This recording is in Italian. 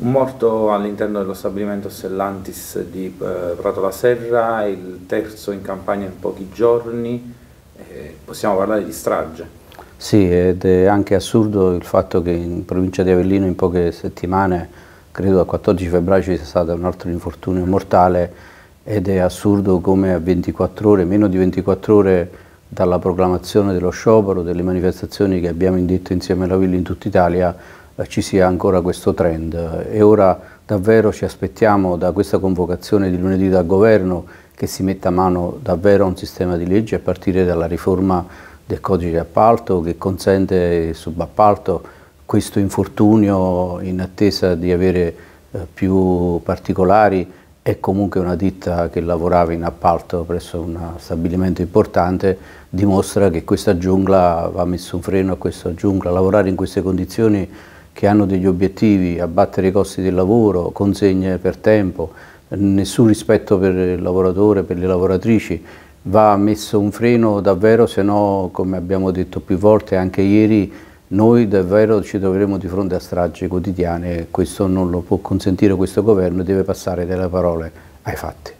Un morto all'interno dello stabilimento Stellantis di eh, Prato la Serra, il terzo in campagna in pochi giorni, possiamo parlare di strage. Sì, ed è anche assurdo il fatto che in provincia di Avellino in poche settimane, credo a 14 febbraio ci sia stato un altro infortunio mortale ed è assurdo come a 24 ore, meno di 24 ore dalla proclamazione dello sciopero, delle manifestazioni che abbiamo indetto insieme alla Villa in tutta Italia, eh, ci sia ancora questo trend e ora davvero ci aspettiamo da questa convocazione di lunedì dal governo che si metta a mano davvero a un sistema di legge a partire dalla riforma del codice di appalto che consente il subappalto questo infortunio in attesa di avere eh, più particolari è comunque una ditta che lavorava in appalto presso un stabilimento importante, dimostra che questa giungla va messo un freno a questa giungla. Lavorare in queste condizioni che hanno degli obiettivi, abbattere i costi del lavoro, consegne per tempo, nessun rispetto per il lavoratore, per le lavoratrici, va messo un freno davvero, se no, come abbiamo detto più volte anche ieri, noi davvero ci troveremo di fronte a stragi quotidiane, questo non lo può consentire questo governo, deve passare dalle parole ai fatti.